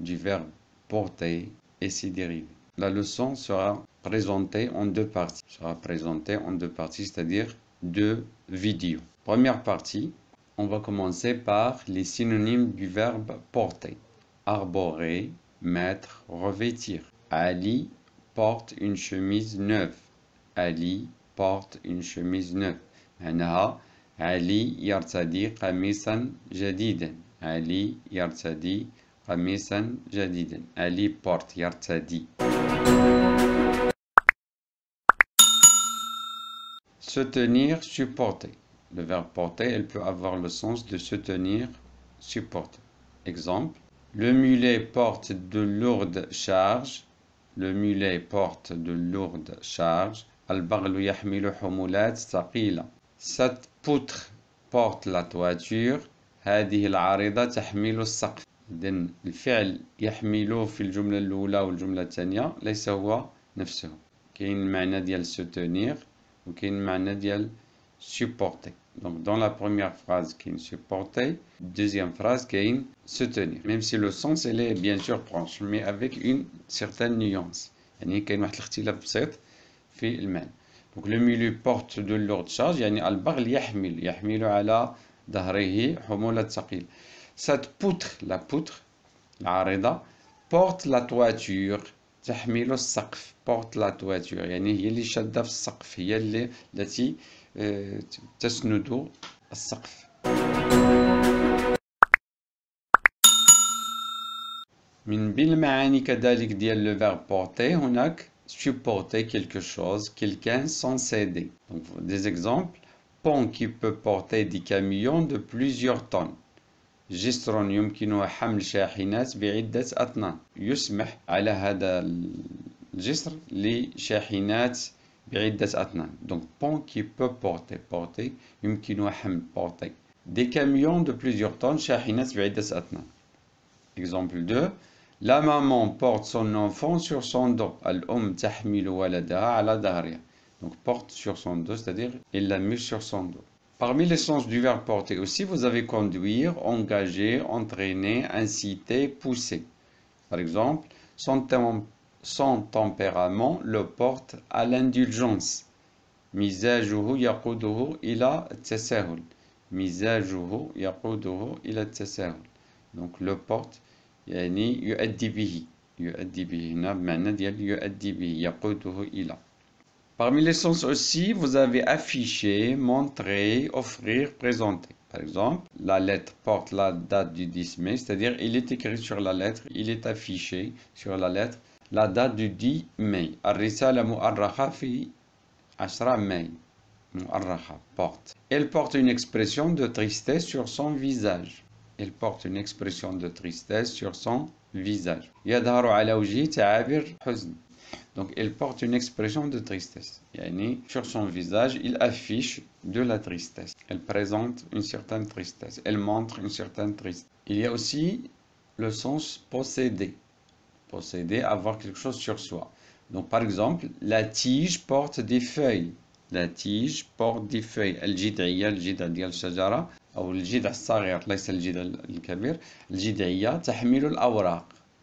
du verbe porter et ses dérives. La leçon sera présentée en deux parties, sera présentée en deux parties, c'est-à-dire deux vidéos. Première partie, on va commencer par les synonymes du verbe porter. Arborer, mettre, revêtir. Ali porte une chemise neuve. Ali porte une chemise neuve. Ali علي يرتدي قميصا Ali قميصا جديدا Ali بورت يرتدي Se supporter. Le verbe porter, elle peut avoir le sens de soutenir, supporter. Exemple, le mulet porte de lourdes charges. Le mulet porte de lourdes charges. Al-barlu yahmilu humulat saqila. Cette poutre porte la toiture. هذه Arida تحمل السقف إذن الفعل يحمله في الجملة الأولى والجملة الثانية ليس هو نفسه كاين المعنى ديال soutenir وكاين المعنى ديال supporter donc dans la première phrase كاين supporter deuxième phrase كاين soutenir même si le sens elle est bien sûr proche mais avec une certaine nuance يعني كاين واحد الاختلاف بسيط في المعنى donc le milieu porte de lourdes charges يعني البغل يحمل يحمل على ظهره حمولة ثقيله cette poutre, la poutre, l'arida, porte la toiture تحمل السقف porte la toiture يعني هي اللي شادة في السقف هي اللي التي تسند السقف من بين كذلك ديال لو supporter quelque chose, quelqu'un sans céder. Donc, des exemples, pont qui peut porter des camions de plusieurs tonnes. جسر يمكنه حمل شاحنات بعدة أطنان يسمح على هذا الجسر لشاحنات بعدة أطنان donc pont qui peut porter porter يمكنه حمل porter des camions de plusieurs tonnes شاحنات بعدة أطنان exemple 2 la maman porte son enfant sur son dos الأم تحمل ولدها على ظهرها donc porte sur son dos c'est-à-dire il la met sur son dos Parmi les sens du verbe porter aussi, vous avez conduire, engager, entraîner, inciter, pousser. Par exemple, son, temp son tempérament le porte à l'indulgence. مزاجه يقوده ila التساهل مزاجه يقوده ila التساهل donc le porte يعني يؤدي به يؤدي به هنا بمعنى ديال Parmi les sens aussi, vous avez affiché, montré, offrir, présenter. Par exemple, la lettre porte la date du 10 mai, c'est-à-dire il est écrit sur la lettre, il est affiché sur la lettre la date du 10 mai. mai. porte. Elle porte une expression de tristesse sur son visage. Elle porte une expression de tristesse sur son visage. Yadharu ala donc, elle porte une expression de tristesse. sur son visage, il affiche de la tristesse. Elle présente une certaine tristesse. Elle montre une certaine tristesse. Il y a aussi le sens posséder. Posséder, avoir quelque chose sur soi. Donc, par exemple, la tige porte des feuilles. La tige porte des feuilles.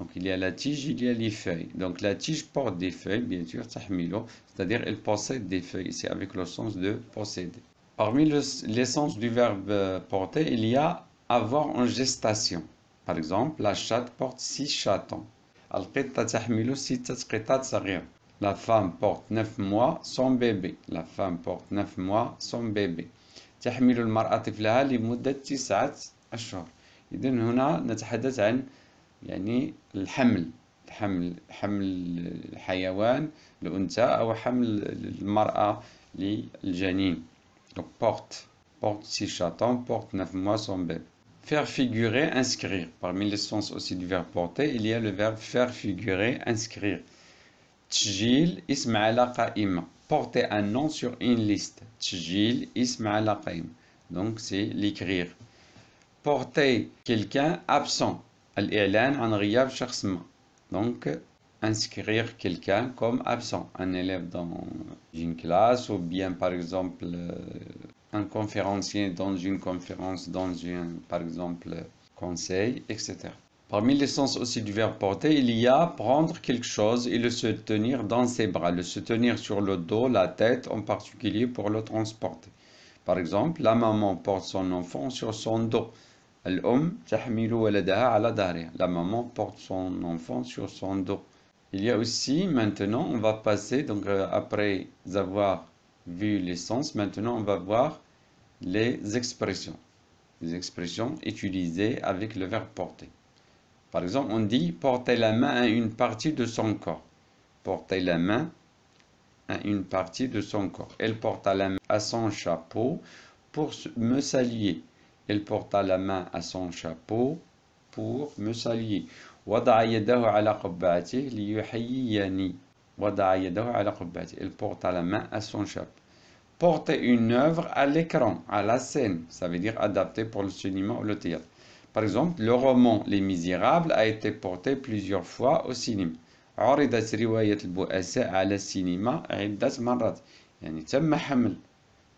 Donc il y a la tige, il y a les feuilles. Donc la tige porte des feuilles, bien sûr, c'est-à-dire elle possède des feuilles. C'est avec le sens de posséder. Parmi l'essence sens du verbe euh, porter, il y a avoir en gestation. Par exemple, la chatte porte six chatons. La femme porte neuf mois son bébé. La femme porte neuf mois son bébé. تحمل المرأة طفلها لمدة تسعة أشهر. إذن هنا نتحدث عن يعني الحمل حمل حمل الحيوان حمل المرأة للجنين donc porte porte si chaton porte 9 mois son bébé faire figurer inscrire parmi les sens aussi du verbe porter il y a le verbe faire figurer inscrire تسجيل porter un nom sur une liste تسجيل donc c'est l'écrire porter quelqu'un absent al Donc, inscrire quelqu'un comme absent, un élève dans une classe ou bien par exemple euh, un conférencier dans une conférence, dans un par exemple conseil, etc. Parmi les sens aussi du verbe porter, il y a prendre quelque chose et le soutenir dans ses bras, le soutenir sur le dos, la tête en particulier pour le transporter. Par exemple, la maman porte son enfant sur son dos. La maman porte son enfant sur son dos. Il y a aussi, maintenant, on va passer, donc euh, après avoir vu les sens, maintenant on va voir les expressions. Les expressions utilisées avec le verbe porter. Par exemple, on dit porter la main à une partie de son corps. Porter la main à une partie de son corps. Elle porte la main à son chapeau pour me saluer. Elle porta la main à son chapeau pour me saluer. Elle porta la main à son chapeau. Porter une œuvre à l'écran, à la scène, ça veut dire adapter pour le cinéma ou le théâtre. Par exemple, le roman Les Misérables a été porté plusieurs fois au cinéma. عرضت رواية البؤساء على السينما عدة مرات يعني تم حمل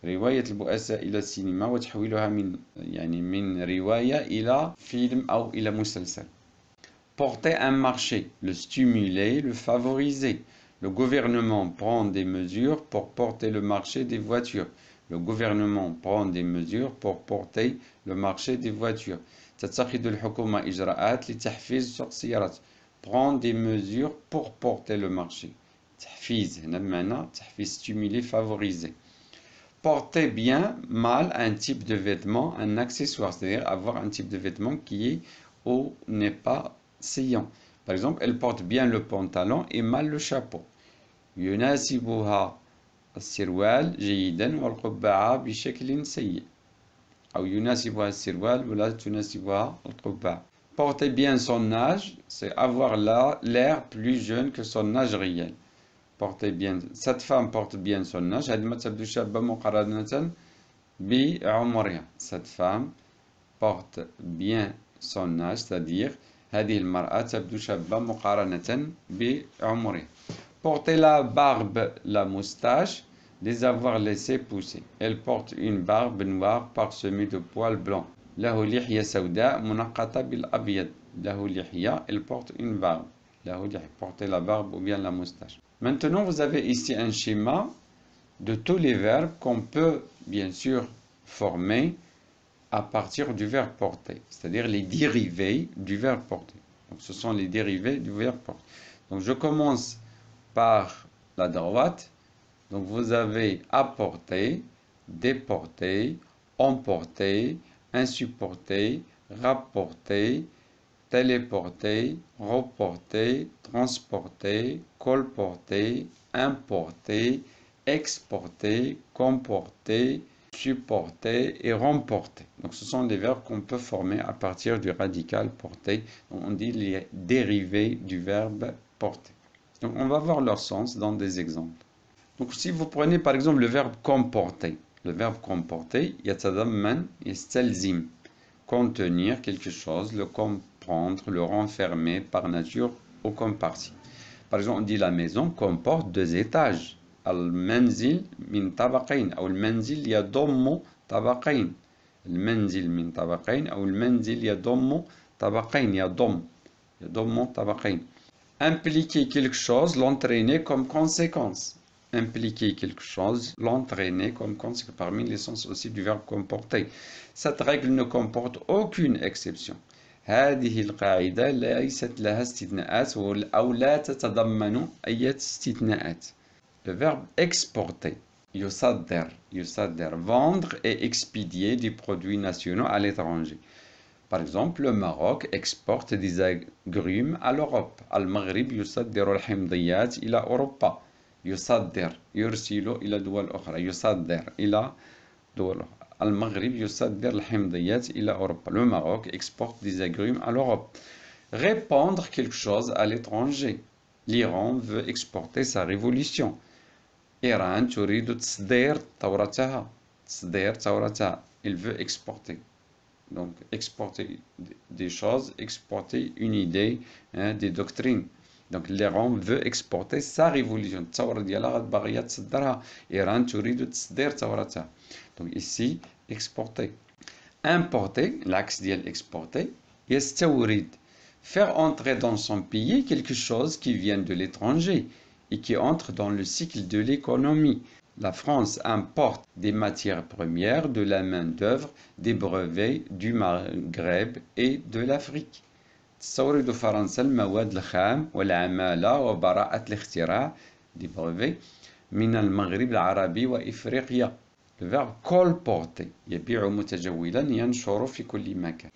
رواية البؤساء إلى السينما وتحويلها من يعني من رواية إلى فيلم أو إلى مسلسل. Porter un marché, le stimuler, le favoriser. Le gouvernement prend des mesures pour porter le marché des voitures. Le gouvernement prend des mesures pour porter le marché des voitures. تتخذ الحكومة إجراءات لتحفيز سوق السيارات. Prend des mesures pour porter le marché. تحفيز هنا بمعنى تحفيز stimuler favoriser porter bien mal un type de vêtement, un accessoire, c'est-à-dire avoir un type de vêtement qui est ou n'est pas saillant. Par exemple, elle porte bien le pantalon et mal le chapeau. Porter bien son âge, c'est avoir l'air plus jeune que son âge réel portait bien, cette femme porte bien son âge. Cette femme porte bien son âge, c'est-à-dire Porter la barbe, la moustache, les avoir laissé pousser. Elle porte une barbe noire parsemée de poils blancs. له elle porte une barbe. له لحية, la barbe ou bien la moustache. Maintenant, vous avez ici un schéma de tous les verbes qu'on peut bien sûr former à partir du verbe porter, c'est-à-dire les dérivés du verbe porter. Donc, ce sont les dérivés du verbe porter. Donc, je commence par la droite. Donc, vous avez apporter, déporter, emporter, insupporter, rapporter, téléporter, reporter, transporter, colporter, importer, exporter, comporter, supporter et remporter. Donc ce sont des verbes qu'on peut former à partir du radical porter. on dit les dérivés du verbe porter. Donc on va voir leur sens dans des exemples. Donc si vous prenez par exemple le verbe comporter, le verbe comporter, et yastalzim, contenir quelque chose, le comporter le renfermer par nature ou comme partie. Par exemple, on dit la maison comporte deux étages. impliquer quelque chose l'entraîner comme conséquence impliquer quelque chose l'entraîner comme conséquence parmi les sens aussi du verbe comporter cette règle ne comporte aucune exception هذه القاعدة ليست لها استثناءات أو لا تتضمن أي استثناءات Le verbe exporter يصدر يصدر vendre et expédier des produits nationaux à l'étranger. Par exemple, le Maroc exporte des agrumes à l'Europe. المغرب يصدر الحمضيات إلى أوروبا. يصدر يرسل إلى دول أخرى. يصدر إلى دول أخرى. Le Maroc exporte des agrumes à l'Europe. Répandre quelque chose à l'étranger. L'Iran veut exporter sa révolution. il veut exporter donc exporter des choses exporter une idée hein, des doctrines donc l'Iran veut exporter sa révolution. Donc, ici, exporter. Importer, l'axe تريد تصدير ثورتها faire entrer dans son pays quelque chose qui vient de l'étranger et qui entre dans le cycle de l'économie. La France importe des matières premières, de la main-d'œuvre, des brevets du Maghreb et de l'Afrique. تستورد Le verbe colporter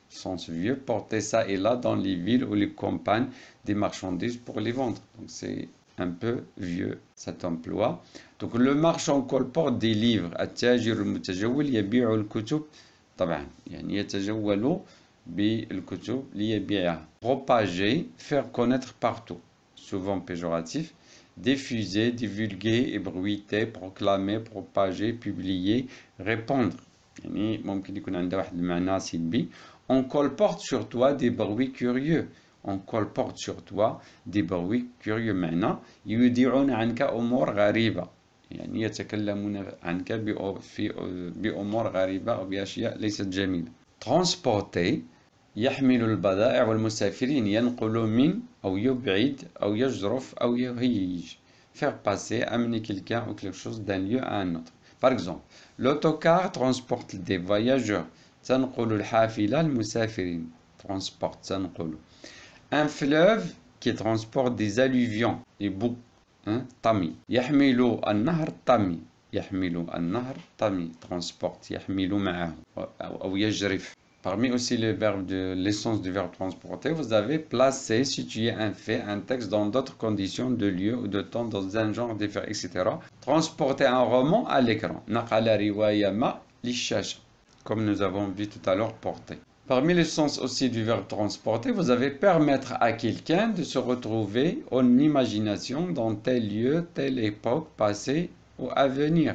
Sens vieux porter ça et là dans les villes ou les campagnes des marchandises pour les vendre. Donc c'est un peu vieux cet emploi. Donc le marchand colporte des livres. E propager, faire connaître partout, souvent péjoratif, diffuser, divulguer, ébruiter, proclamer, propager, publier, répondre On colporte sur toi des bruits curieux. On colporte sur toi des bruits curieux. Maintenant, Transporter, يحمل البضائع والمسافرين ينقل من أو يبعد أو يجرف أو يهيج faire passer amener quelqu'un ou quelque chose d'un lieu à un autre par exemple l'autocar transporte des voyageurs تنقل الحافلة المسافرين transporte تنقل un fleuve qui transporte des alluvions et boue hein, TAMI يحمل النهر الطمي يحمل النهر الطمي transporte يحمل معه أو يجرف Parmi aussi les verbes de l'essence du verbe transporter, vous avez placer, situer un fait, un texte dans d'autres conditions de lieu ou de temps dans un genre différent, etc. Transporter un roman à l'écran. Comme nous avons vu tout à l'heure, porter. Parmi les sens aussi du verbe transporter, vous avez permettre à quelqu'un de se retrouver en imagination dans tel lieu, telle époque, passé ou à venir.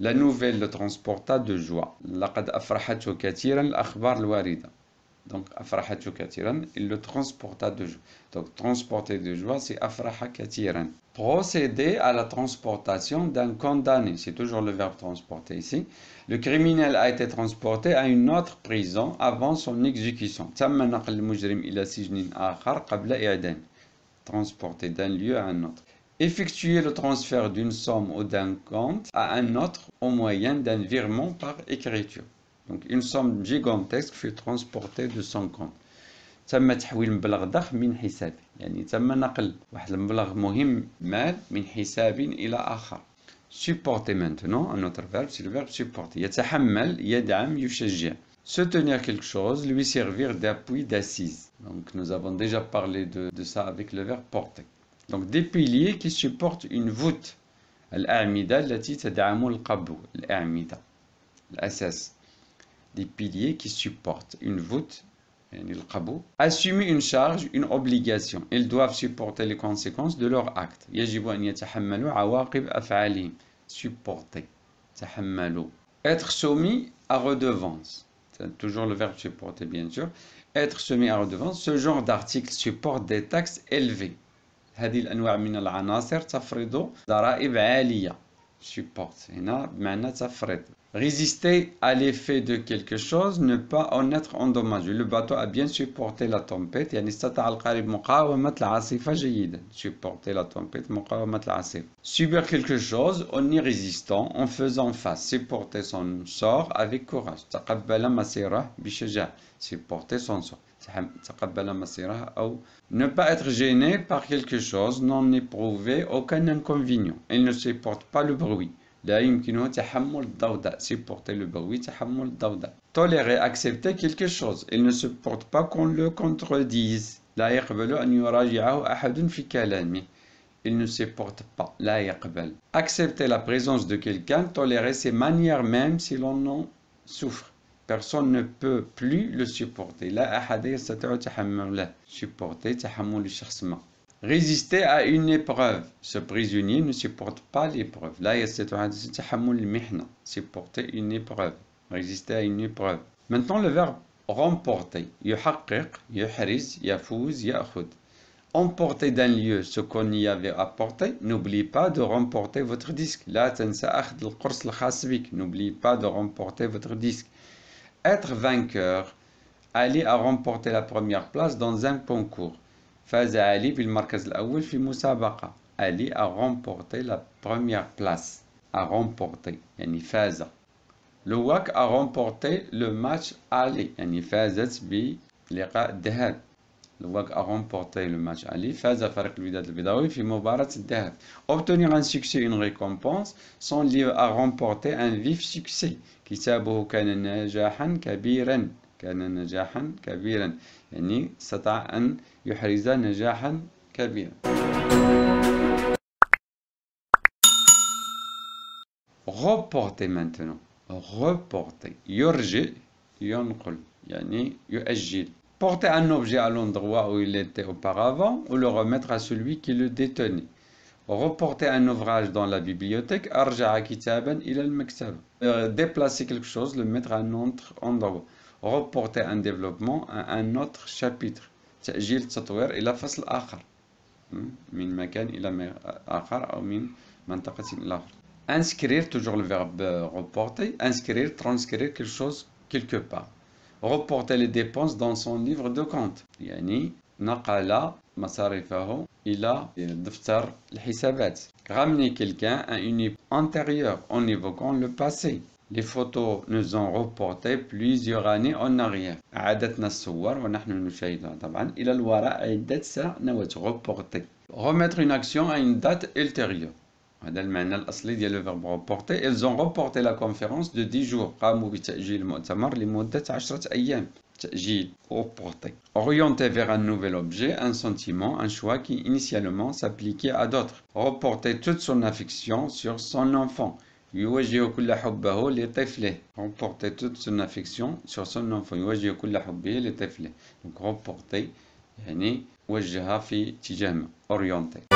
La nouvelle le transporta de joie. لقد كثيرا Donc il le transporta de joie. Donc transporter de joie, c'est كثيرا. Procéder à la transportation d'un condamné, c'est toujours le verbe transporter ici. Le criminel a été transporté à une autre prison avant son exécution. تم نقل المجرم سجن قبل Transporter d'un lieu à un autre effectuer le transfert d'une somme ou d'un compte à un autre au moyen d'un virement par écriture. Donc une somme gigantesque fut transportée de son compte. تم تحويل من يعني تم supporter maintenant un autre verbe c'est le verbe supporter يتحمل يدعم يشجع se tenir quelque chose lui servir d'appui d'assise donc nous avons déjà parlé de, de ça avec le verbe porter donc des piliers qui supportent une voûte الأعمدة التي تدعم القبو des piliers qui supportent une voûte assumer une charge une obligation ils doivent supporter les conséquences de leur acte يجب an يتحملوا supporter تحملوا être soumis à redevance c'est toujours le verbe supporter bien sûr être soumis à redevance ce genre d'article supporte des taxes élevées هذه الأنواع من العناصر تفرض ضرائب عالية سبورت هنا بمعنى تفرض Résister à l'effet de quelque chose, ne pas en être endommagé. Le bateau a bien supporté la tempête. Supporter la tempête, Subir quelque chose en y résistant, en faisant face. Supporter son sort avec courage. Supporter son sort. ne pas être gêné par quelque chose, n'en éprouver aucun inconvénient. Il ne supporte pas le bruit. لا يمكنه تحمل الضوضاء supporter le bruit تحمل الضوضاء tolérer accepter quelque chose il ne supporte pas qu'on le contredise لا يقبل أن يراجعه أحد في كلامه il ne supporte pas لا يقبل accepter la présence de quelqu'un tolérer ses manières même si l'on en souffre personne ne peut plus le supporter لا أحد يستطيع تحمله supporter تحمل شخص ما résister à une épreuve. Ce prisonnier ne supporte pas l'épreuve. Là, il y a supporter une épreuve. Résister à une épreuve. Maintenant, le verbe remporter. Emporter d'un lieu ce qu'on y avait apporté, n'oubliez pas de remporter votre disque. Là, n'oublie pas de remporter votre disque. Être vainqueur, aller à remporter la première place dans un concours. فاز علي بالمركز الأول في مسابقة علي a remporté la première place a remporté يعني فاز لواك a remporté le match aller يعني فازت بلقاء الذهاب لواك a remporté le match aller فاز فريق الوداد البيضاوي في مباراة الذهاب obtenir un succès une récompense son livre a remporté un vif succès كتابه كان نجاحا كبيرا كان نجاحا كبيرا يعني استطاع أن reporter maintenant reporter porter un objet à l'endroit où il était auparavant ou le remettre à celui qui le détenait reporter un ouvrage dans la bibliothèque euh, déplacer quelque chose le mettre à un autre endroit reporter un développement à un autre chapitre inscrire toujours le verbe euh, reporter inscrire transcrire quelque chose quelque part reporter les dépenses dans son livre de compte يعني ila إلى دفتر ramener quelqu'un à une antérieure en évoquant le passé les photos nous ont reporté plusieurs années en arrière. عادتنا الصور ونحن المشاهدون طبعا الى الوراء عدة سنوات reporté. Remettre une action à une date ultérieure. هذا المعنى الاصلي ديال verbe « verbe reporter. ils ont reporté la conférence de 10 jours قاموا بتأجيل المؤتمر لمدة 10 أيام تأجيل reporté Orienter vers un nouvel objet un sentiment un choix qui initialement s'appliquait à d'autres reporter toute son affection sur son enfant يوجه كل حبه لطفله remporter toute son affection sur son enfant يوجه كل حبه لطفله donc remporter يعني وجهها في اتجاه orienter